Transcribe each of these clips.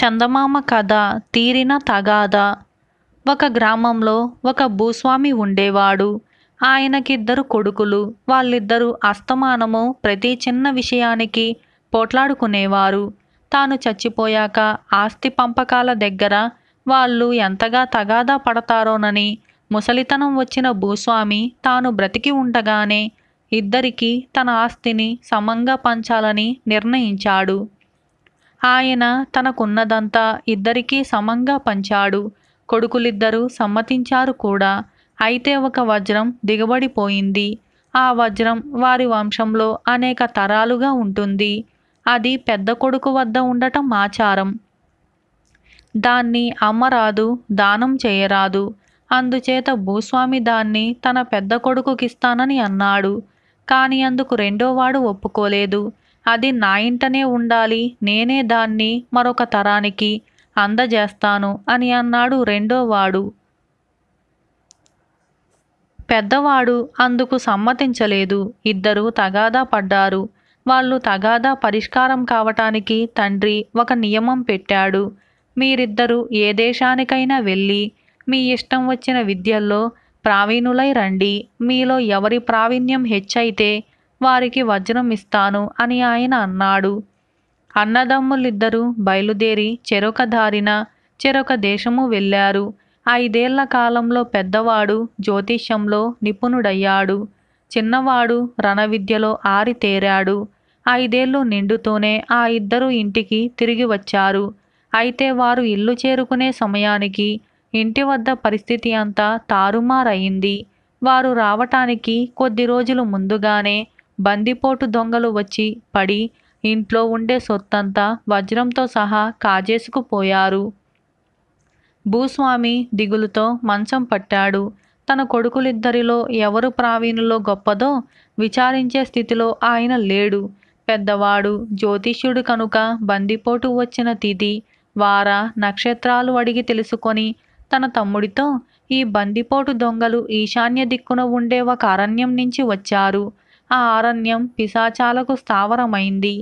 చందమామ కథ తీరిన తగాద ఒక గ్రామంలో ఒక భూస్వామి ఉండేవాడు ఆయనకిద్దరు కొడుకులు వాళ్ళిద్దరూ అస్తమానము ప్రతి చిన్న విషయానికి పోట్లాడుకునేవారు తాను చచ్చిపోయాక ఆస్తి పంపకాల దగ్గర వాళ్ళు ఎంతగా తగాదా పడతారోనని ముసలితనం వచ్చిన భూస్వామి తాను బ్రతికి ఉండగానే ఇద్దరికీ తన ఆస్తిని సమంగా పంచాలని నిర్ణయించాడు ఆయన తనకున్నదంతా ఇద్దరికీ సమంగా పంచాడు కొడుకులిద్దరూ సమ్మతించారు కూడా అయితే ఒక వజ్రం దిగబడిపోయింది ఆ వజ్రం వారి వంశంలో అనేక తరాలుగా ఉంటుంది అది పెద్ద కొడుకు వద్ద ఉండటం ఆచారం దాన్ని అమ్మరాదు దానం చేయరాదు అందుచేత భూస్వామి దాన్ని తన పెద్ద కొడుకుకిస్తానని అన్నాడు కానీ అందుకు రెండోవాడు ఒప్పుకోలేదు అది నా ఇంటనే ఉండాలి నేనే దాన్ని మరొక తరానికి అందజేస్తాను అని అన్నాడు రెండోవాడు పెద్దవాడు అందుకు సమ్మతించలేదు ఇద్దరూ తగాదా పడ్డారు వాళ్ళు తగాదా పరిష్కారం కావటానికి తండ్రి ఒక నియమం పెట్టాడు మీరిద్దరూ ఏ దేశానికైనా వెళ్ళి మీ ఇష్టం వచ్చిన విద్యల్లో ప్రావీణులై రండి మీలో ఎవరి ప్రావీణ్యం హెచ్చైతే వారికి వజ్రం ఇస్తాను అని ఆయన అన్నాడు అన్నదమ్ములిద్దరూ బయలుదేరి చెరొక దారిన చెరొక దేశము వెళ్ళారు ఐదేళ్ల కాలంలో పెద్దవాడు జ్యోతిష్యంలో నిపుణుడయ్యాడు చిన్నవాడు రణవిద్యలో ఆరితేరాడు ఐదేళ్లు నిండుతూనే ఆ ఇద్దరు ఇంటికి తిరిగి వచ్చారు అయితే వారు ఇల్లు చేరుకునే సమయానికి ఇంటి వద్ద పరిస్థితి అంతా తారుమారయింది వారు రావటానికి కొద్ది రోజులు ముందుగానే బందిపోటు దొంగలు వచ్చి పడి ఇంట్లో ఉండే సొత్తంతా వజ్రంతో సహా కాజేసుకుపోయారు భూస్వామి దిగులుతో మంచం పట్టాడు తన కొడుకులిద్దరిలో ఎవరు ప్రావీణులో గొప్పదో విచారించే స్థితిలో ఆయన లేడు పెద్దవాడు జ్యోతిష్యుడు కనుక బందిపోటు వచ్చిన తిథి వార నక్షత్రాలు అడిగి తెలుసుకొని తన తమ్ముడితో ఈ బందిపోటు దొంగలు ఈశాన్య దిక్కున ఉండే ఒక అరణ్యం నుంచి వచ్చారు ఆ అరణ్యం పిశాచాలకు స్థావరమైంది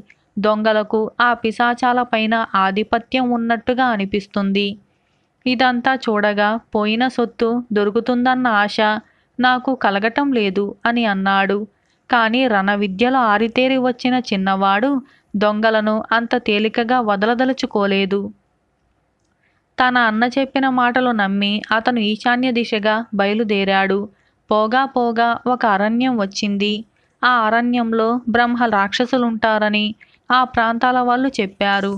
దొంగలకు ఆ పిశాచాల పైన ఆధిపత్యం ఉన్నట్టుగా అనిపిస్తుంది ఇదంతా చూడగా పోయిన సొత్తు దొరుకుతుందన్న ఆశ నాకు కలగటం లేదు అని అన్నాడు కానీ రణవిద్యలో ఆరితేరి వచ్చిన చిన్నవాడు దొంగలను అంత తేలికగా వదలదలుచుకోలేదు తన అన్న చెప్పిన మాటలు నమ్మి అతను ఈశాన్య దిశగా బయలుదేరాడు పోగా పోగా ఒక అరణ్యం వచ్చింది ఆ అరణ్యంలో బ్రహ్మ రాక్షసులు ఉంటారని ఆ ప్రాంతాల వాళ్ళు చెప్పారు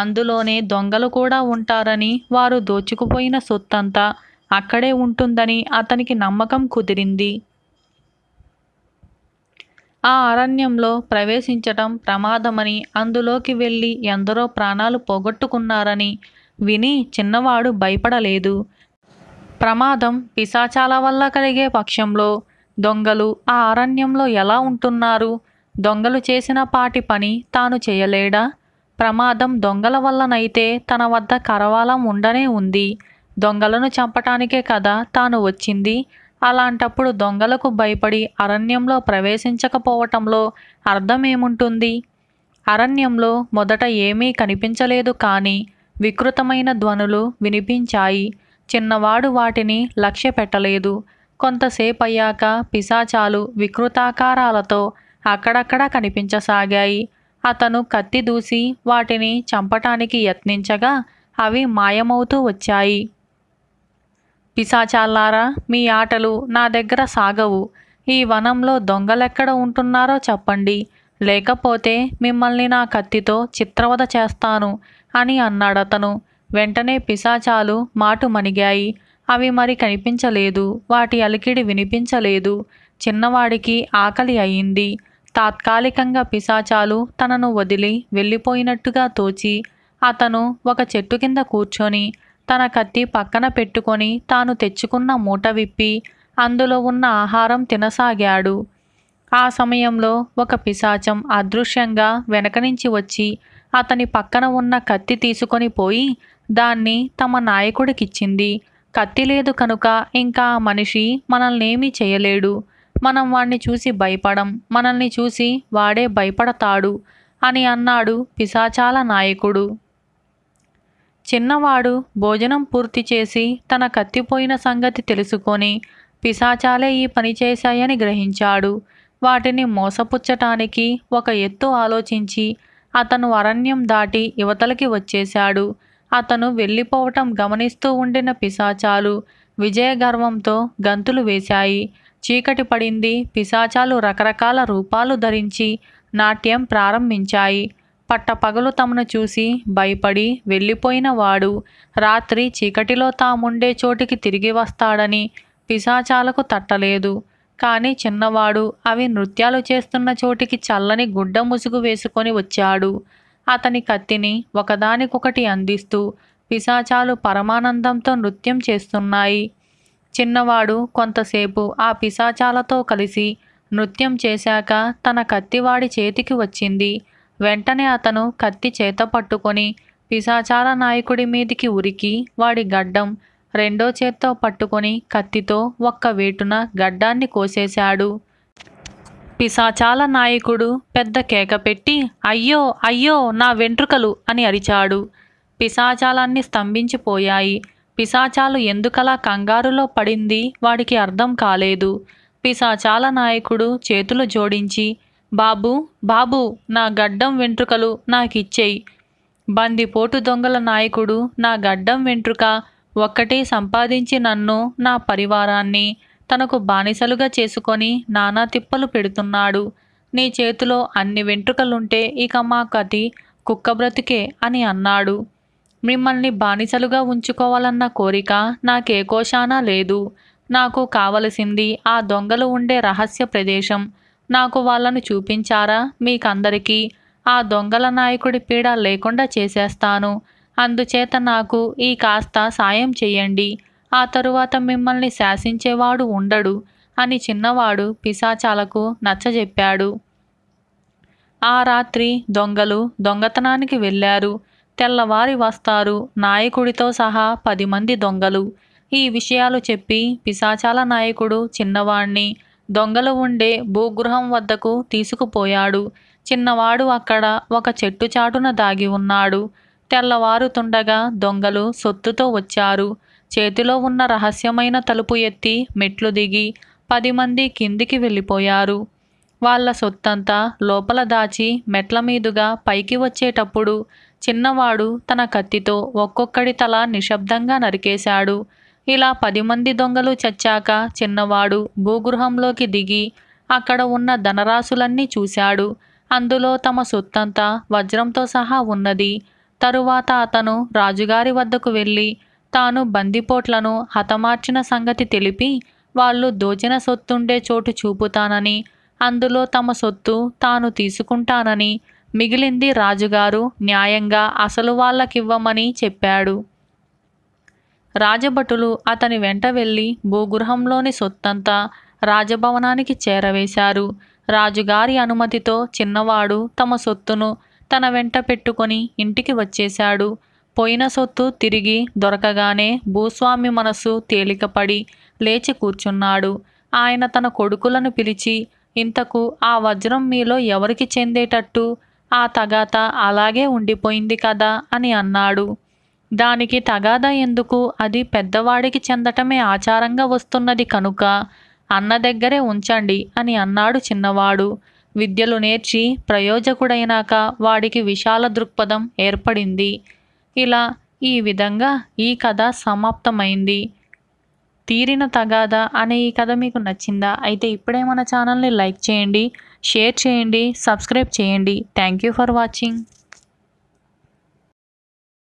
అందులోనే దొంగలు కూడా ఉంటారని వారు దోచుకుపోయిన సొత్తంతా అక్కడే ఉంటుందని అతనికి నమ్మకం కుదిరింది ఆ అరణ్యంలో ప్రవేశించటం ప్రమాదమని అందులోకి వెళ్ళి ఎందరో ప్రాణాలు పోగొట్టుకున్నారని విని చిన్నవాడు భయపడలేదు ప్రమాదం పిశాచాల వల్ల కలిగే పక్షంలో దొంగలు ఆ అరణ్యంలో ఎలా ఉంటున్నారు దొంగలు చేసిన పాటి పని తాను చేయలేడా ప్రమాదం దొంగల వల్లనైతే తన వద్ద కరవాలం ఉండనే ఉంది దొంగలను చంపటానికే కదా తాను వచ్చింది అలాంటప్పుడు దొంగలకు భయపడి అరణ్యంలో ప్రవేశించకపోవటంలో అర్థమేముంటుంది అరణ్యంలో మొదట ఏమీ కనిపించలేదు కానీ వికృతమైన ధ్వనులు వినిపించాయి చిన్నవాడు వాటిని లక్ష్య పెట్టలేదు కొంతసేపు అయ్యాక పిశాచాలు వికృతాకారాలతో అక్కడక్కడా కనిపించసాగాయి అతను కత్తి దూసి వాటిని చంపటానికి యత్నించగా అవి మాయమవుతూ వచ్చాయి పిశాచాల్లారా మీ ఆటలు నా దగ్గర సాగవు ఈ వనంలో దొంగలెక్కడ ఉంటున్నారో చెప్పండి లేకపోతే మిమ్మల్ని నా కత్తితో చిత్రవధ చేస్తాను అని అన్నాడతను వెంటనే పిశాచాలు మాటు మణిగాయి అవి మరి కనిపించలేదు వాటి అలికిడి వినిపించలేదు చిన్నవాడికి ఆకలి అయింది తాత్కాలికంగా పిశాచాలు తనను వదిలి వెళ్ళిపోయినట్టుగా తోచి అతను ఒక చెట్టు కింద కూర్చొని తన కత్తి పక్కన పెట్టుకొని తాను తెచ్చుకున్న మూట విప్పి అందులో ఉన్న ఆహారం తినసాగాడు ఆ సమయంలో ఒక పిశాచం అదృశ్యంగా వెనక నుంచి వచ్చి అతని పక్కన ఉన్న కత్తి తీసుకొని పోయి దాన్ని తమ నాయకుడికిచ్చింది కత్తి లేదు కనుక ఇంకా మనిషి మనల్నేమీ చేయలేడు మనం వాణ్ణి చూసి భయపడం మనల్ని చూసి వాడే భయపడతాడు అని అన్నాడు పిశాచాల నాయకుడు చిన్నవాడు భోజనం పూర్తి చేసి తన కత్తిపోయిన సంగతి తెలుసుకొని పిశాచాలే ఈ పని చేశాయని గ్రహించాడు వాటిని మోసపుచ్చటానికి ఒక ఎత్తు ఆలోచించి అతను అరణ్యం దాటి యువతలకి వచ్చేశాడు అతను వెళ్ళిపోవటం గమనిస్తూ ఉండిన పిశాచాలు విజయగర్వంతో గంతులు వేశాయి చీకటి పడింది పిశాచాలు రకరకాల రూపాలు ధరించి నాట్యం ప్రారంభించాయి పట్టపగలు తమను చూసి భయపడి వెళ్ళిపోయిన వాడు రాత్రి చీకటిలో తాముండే చోటికి తిరిగి వస్తాడని పిశాచాలకు తట్టలేదు కానీ చిన్నవాడు అవి నృత్యాలు చేస్తున్న చోటికి చల్లని గుడ్డ ముసుగు వేసుకొని వచ్చాడు అతని కత్తిని ఒకదానికొకటి అందిస్తూ పిశాచాలు పరమానందంతో నృత్యం చేస్తున్నాయి చిన్నవాడు కొంతసేపు ఆ పిశాచాలతో కలిసి నృత్యం చేశాక తన కత్తివాడి చేతికి వచ్చింది వెంటనే అతను కత్తి చేత పట్టుకొని పిశాచాల నాయకుడి మీదికి ఉరికి వాడి గడ్డం రెండో చేత్తో పట్టుకొని కత్తితో ఒక్క వేటున గడ్డాన్ని కోసేశాడు పిశాచాల నాయకుడు పెద్ద కేక పెట్టి అయ్యో అయ్యో నా వెంట్రుకలు అని అరిచాడు పిశాచాలన్నీ స్తంభించిపోయాయి పిశాచాలు ఎందుకలా కంగారులో పడింది వాడికి అర్థం కాలేదు పిశాచాల నాయకుడు చేతులు జోడించి బాబు బాబు నా గడ్డం వెంట్రుకలు నాకిచ్చేయి బందిపోటు దొంగల నాయకుడు నా గడ్డం వెంట్రుక ఒక్కటే సంపాదించి నన్ను నా పరివారాన్ని తనకు బానిసలుగా చేసుకొని నానా తిప్పలు పెడుతున్నాడు నీ చేతిలో అన్ని వెంట్రుకలుంటే ఇక మా కతి కుక్క బ్రతికే అని అన్నాడు మిమ్మల్ని బానిసలుగా ఉంచుకోవాలన్న కోరిక నాకే కోశానా లేదు నాకు కావలసింది ఆ దొంగలు ఉండే రహస్య ప్రదేశం నాకు వాళ్ళను చూపించారా మీకందరికీ ఆ దొంగల నాయకుడి పీడ లేకుండా చేసేస్తాను అందుచేత నాకు ఈ కాస్త సాయం చెయ్యండి ఆ తరువాత మిమ్మల్ని శాసించేవాడు ఉండడు అని చిన్నవాడు పిశాచాలకు నచ్చజెప్పాడు ఆ రాత్రి దొంగలు దొంగతనానికి వెళ్ళారు తెల్లవారి వస్తారు నాయకుడితో సహా పది మంది దొంగలు ఈ విషయాలు చెప్పి పిశాచాల నాయకుడు చిన్నవాణ్ణి దొంగలు ఉండే భూగృహం వద్దకు తీసుకుపోయాడు చిన్నవాడు అక్కడ ఒక చెట్టు చాటున దాగి ఉన్నాడు తెల్లవారుతుండగా దొంగలు సొత్తుతో వచ్చారు చేతిలో ఉన్న రహస్యమైన తలుపు ఎత్తి మెట్లు దిగి పది మంది కిందికి వెళ్ళిపోయారు వాళ్ళ సొత్తంతా లోపల దాచి మెట్ల మీదుగా పైకి వచ్చేటప్పుడు చిన్నవాడు తన కత్తితో ఒక్కొక్కడి తల నిశ్శబ్దంగా నరికేశాడు ఇలా పది మంది దొంగలు చచ్చాక చిన్నవాడు భూగృహంలోకి దిగి అక్కడ ఉన్న ధనరాశులన్నీ చూశాడు అందులో తమ సొత్తంతా వజ్రంతో సహా ఉన్నది తరువాత అతను రాజుగారి వద్దకు వెళ్ళి తాను బందిపోట్లను హతమార్చిన సంగతి తెలిపి వాళ్ళు దోచిన సొత్తుండే చోటు చూపుతానని అందులో తమ సొత్తు తాను తీసుకుంటానని మిగిలింది రాజుగారు న్యాయంగా అసలు వాళ్ళకివ్వమని చెప్పాడు రాజభటులు అతని వెంట వెళ్ళి భూగృహంలోని సొత్తంతా రాజభవనానికి చేరవేశారు రాజుగారి అనుమతితో చిన్నవాడు తమ సొత్తును తన వెంట పెట్టుకొని ఇంటికి వచ్చేశాడు పోయిన సొత్తు తిరిగి దొరకగానే భూస్వామి మనసు తేలికపడి లేచి కూర్చున్నాడు ఆయన తన కొడుకులను పిలిచి ఇంతకు ఆ వజ్రం మీలో ఎవరికి చెందేటట్టు ఆ తగాత అలాగే ఉండిపోయింది కదా అని అన్నాడు దానికి తగాద ఎందుకు అది పెద్దవాడికి చెందటమే ఆచారంగా వస్తున్నది కనుక అన్న దగ్గరే ఉంచండి అని అన్నాడు చిన్నవాడు విద్యలు నేర్చి ప్రయోజకుడైనాక వాడికి విశాల దృక్పథం ఏర్పడింది ఇలా ఈ విధంగా ఈ కథ సమాప్తమైంది తీరిన తగాదా అనే ఈ కథ మీకు నచ్చిందా అయితే ఇప్పుడే మన ఛానల్ని లైక్ చేయండి షేర్ చేయండి సబ్స్క్రైబ్ చేయండి థ్యాంక్ యూ ఫర్ వాచింగ్